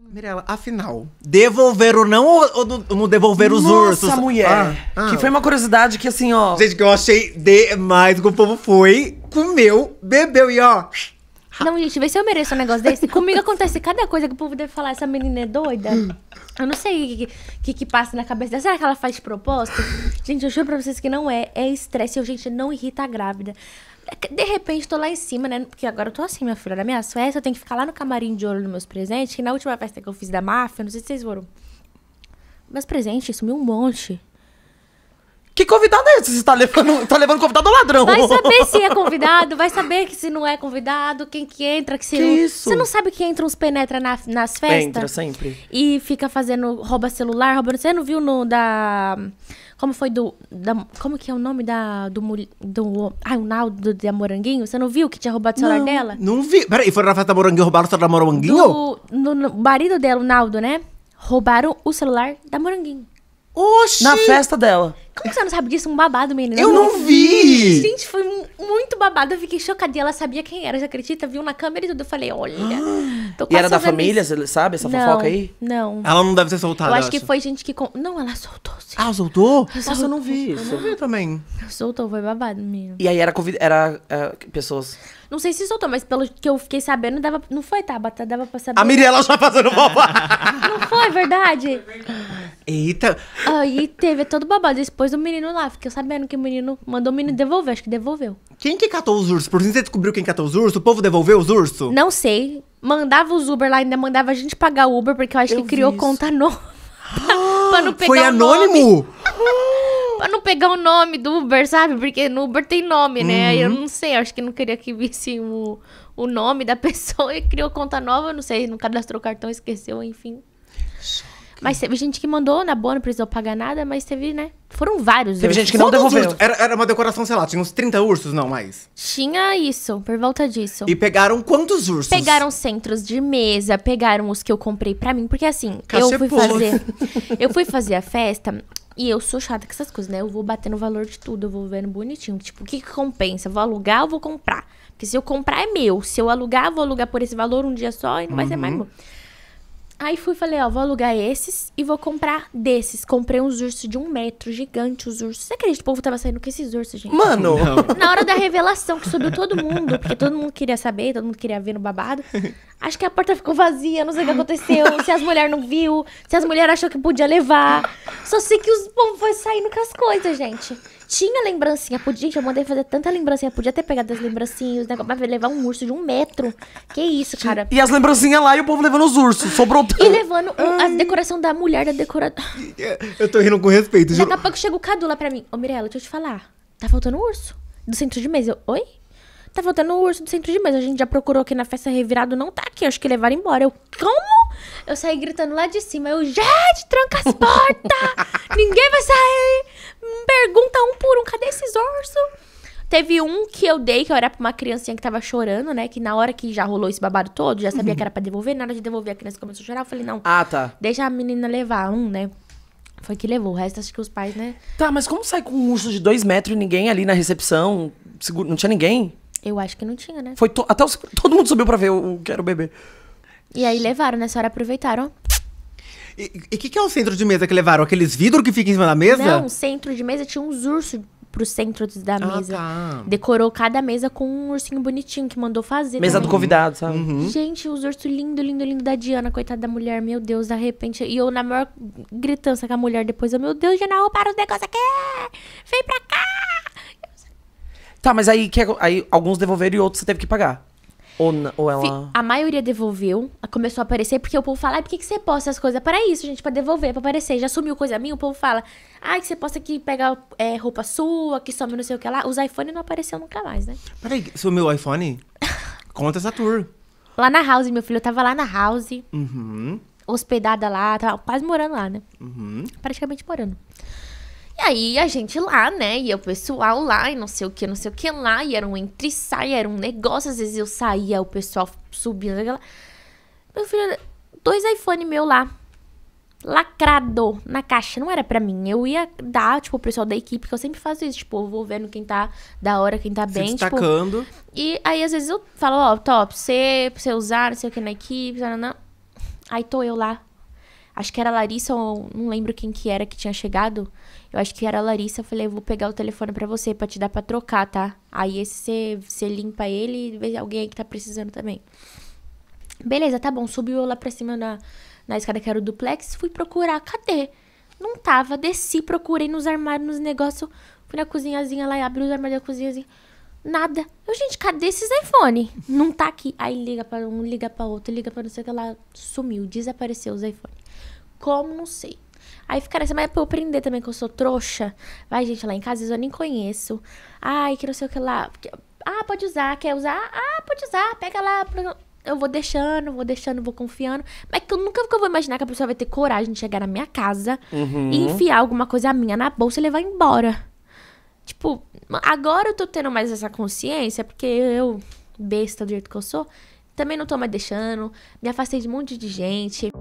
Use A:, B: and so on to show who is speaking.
A: Mirela, afinal, devolver ou não ou não devolver os Nossa, ursos? Nossa, mulher! Ah, ah. Que foi uma curiosidade que assim, ó. Gente, que eu achei demais que o povo foi, comeu, bebeu e ó. Não, gente, vê se eu mereço um negócio desse. Comigo acontece cada coisa que o povo deve falar, essa menina é doida. Eu não sei o que, que, que, passa na cabeça dela. Será que ela faz de propósito? Gente, eu juro pra vocês que não é. É estresse. Eu, gente, não irrita a grávida. É de repente, tô lá em cima, né? Porque agora eu tô assim, minha filha, na minha festa, eu tenho que ficar lá no camarim de olho nos meus presentes. Que na última festa que eu fiz da máfia, não sei se vocês foram. Meus presentes, sumiu um monte convidado é esse? Você tá levando, tá levando convidado ladrão. Vai saber se é convidado, vai saber que se não é convidado, quem que entra, que se que não... Isso? Você não sabe que entra uns penetra na, nas festas? Entra sempre. E fica fazendo, rouba celular, rouba... Você não viu no da... Como foi do... Da, como que é o nome da... Do... do o Naldo da Moranguinho? Você não viu que tinha roubado o celular não, dela? Não vi. Peraí, foram na festa da Moranguinho roubaram o celular da Moranguinho? Do, no, no marido dela, o Naldo, né? Roubaram o celular da Moranguinho. Oxi! Na festa dela. Como você não sabe disso? Um babado, menina. Eu não, vi! Gente, foi muito babado. Eu fiquei chocada. E ela sabia quem era, você acredita? Viu na câmera e tudo. Eu falei, olha. e era da família, você sabe? Essa não, fofoca aí? Não. Ela não deve ter soltado. Eu acho que foi gente que. Não, ela soltou. Sim. Ah, soltou? Nossa, eu não vi isso. Eu não vi também. Soltou, foi babado, menina. E aí era, convid... era uh, pessoas. Não sei se soltou, mas pelo que eu fiquei sabendo, dava... não foi, Tabata? Dava pra saber. A Mirella já fazendo fofoca. não foi, verdade? Foi verdade. Eita! Aí teve todo babado. Depois o menino lá, fiquei sabendo que o menino mandou o menino devolver, acho que devolveu. Quem que catou os ursos? Por fim, você descobriu quem catou os ursos? O povo devolveu os ursos? Não sei. Mandava os Uber lá, ainda mandava a gente pagar o Uber, porque eu acho eu que criou isso. conta nova. pra não pegar Foi anônimo? pra não pegar o nome do Uber, sabe? Porque no Uber tem nome, né? Uhum. Eu não sei, acho que não queria que visse o, o nome da pessoa e criou conta nova, não sei, não cadastrou cartão, esqueceu, enfim. Mas teve gente que mandou na boa, não precisou pagar nada, mas teve, né? Foram vários. Teve ursos. gente que não Todos devolveu. Era, era uma decoração, sei lá, tinha uns 30 ursos, não mais. Tinha isso, por volta disso. E pegaram quantos ursos? Pegaram centros de mesa, pegaram os que eu comprei pra mim, porque assim, Cachepô. eu fui fazer. eu fui fazer a festa. E eu sou chata com essas coisas, né? Eu vou batendo o valor de tudo, eu vou vendo bonitinho. Tipo, o que, que compensa? Vou alugar ou vou comprar? Porque se eu comprar é meu. Se eu alugar, vou alugar por esse valor um dia só e não uhum. vai ser mais bom. Uhum. Aí fui falei, ó, vou alugar esses e vou comprar desses. Comprei uns ursos de um metro, gigante os ursos. Você acredita que o povo tava saindo com esses ursos, gente? Mano! Não. Na hora da revelação, que subiu todo mundo, porque todo mundo queria saber, todo mundo queria ver no babado. Acho que a porta ficou vazia, não sei o que aconteceu, se as mulheres não viu, se as mulheres achou que podia levar. Só sei que os povo foi saindo com as coisas, gente. Tinha lembrancinha, podia, gente, eu mandei fazer tanta lembrancinha, podia ter pegado as lembrancinhas, né? mas levar um urso de um metro. Que isso, cara. E as lembrancinhas lá e o povo levando os ursos, sobrou tudo. E levando o, a decoração da mulher da decoradora. Eu tô rindo com respeito, Daqui a pouco chega o cadula pra mim. Ô, Mirella, deixa eu te falar. Tá faltando um urso do centro de mesa. Eu, Oi? Tá faltando urso do centro de mesa. A gente já procurou aqui na festa revirado, não tá aqui. Acho que levaram embora. Eu, como? Eu saí gritando lá de cima. Eu, gente, tranca as portas! Ninguém vai sair! Hum, pergunta um por um, cadê esses ursos? Teve um que eu dei, que eu era pra uma criancinha que tava chorando, né? Que na hora que já rolou esse babado todo, já sabia uhum. que era pra devolver. Na hora de devolver, a criança começou a chorar. Eu falei, não. Ah, tá. Deixa a menina levar um, né? Foi que levou. O resto, acho que os pais, né? Tá, mas como sai com um urso de dois metros e ninguém ali na recepção? Não tinha ninguém? Eu acho que não tinha, né? Foi to... Até o... todo mundo subiu pra ver o, o que era o bebê. E aí levaram, né? A senhora aproveitaram. E o que, que é o centro de mesa que levaram? Aqueles vidros que ficam em cima da mesa? Não, o centro de mesa tinha uns ursos pro centro da ah, mesa. Tá. Decorou cada mesa com um ursinho bonitinho que mandou fazer. Mesa também. do convidado, sabe? Uhum. Gente, os ursos lindo, lindo, lindo da Diana, coitada da mulher. Meu Deus, de repente. E eu na maior gritança com a mulher depois. Eu, meu Deus, Diana, roubaram os negócios aqui! Vem pra cá! Tá, mas aí, que, é, aí alguns devolveram e outros você teve que pagar. Ou, ou ela. A maioria devolveu, começou a aparecer, porque o povo fala, ah, por que, que você posta as coisas? Para isso, gente, para devolver, para aparecer. Já sumiu coisa minha, o povo fala, ai que você posta que pega é, roupa sua, que some não sei o que lá. Os iPhone não apareceu nunca mais, né? Peraí, sumiu o iPhone? Conta essa tour. Lá na house, meu filho, eu tava lá na house. Uhum. Hospedada lá, tava quase morando lá, né? Uhum. Praticamente morando. E aí a gente lá, né? E o pessoal lá, e não sei o que, não sei o que lá, e era um entre sai, era um negócio. Às vezes eu saía, o pessoal subia naquela. Meu filho, dois iPhone meu lá. Lacrado na caixa, não era pra mim. Eu ia dar, tipo, o pessoal da equipe, que eu sempre faço isso, tipo, eu vou vendo quem tá da hora, quem tá Se bem. Tipo, destacando. Tipo, e aí, às vezes, eu falo, ó, top, pra você, você usar, não sei o que na equipe, não, não. Aí tô eu lá, Acho que era a Larissa, ou não lembro quem que era que tinha chegado. Eu acho que era a Larissa. Eu falei, eu vou pegar o telefone para você, para te dar pra trocar, tá? Aí esse você, você limpa ele e vê alguém que tá precisando também. Beleza, tá bom. Subiu lá pra cima na, na escada que era o duplex. Fui procurar, cadê? Não tava, desci, procurei nos armários, nos negócios. Fui na cozinhazinha lá e abri os armários da cozinhazinha. Nada. Eu, gente, cadê esses iPhone? Não tá aqui. Aí liga para um, liga para outro, liga para não sei o que lá. Sumiu, desapareceu os iPhone. Como não sei. Aí ficaram assim, mas é pra eu aprender também que eu sou trouxa. Vai, gente, lá em casa eu nem conheço. Ai, que não sei o que lá. Ah, pode usar, quer usar? Ah, pode usar, pega lá. Eu vou deixando, vou deixando, vou confiando. Mas que eu nunca vou imaginar que a pessoa vai ter coragem de chegar na minha casa uhum. e enfiar alguma coisa minha na bolsa e levar embora. Tipo, Agora eu tô tendo mais essa consciência, porque eu, besta do jeito que eu sou, também não tô mais deixando, me afastei de um monte de gente.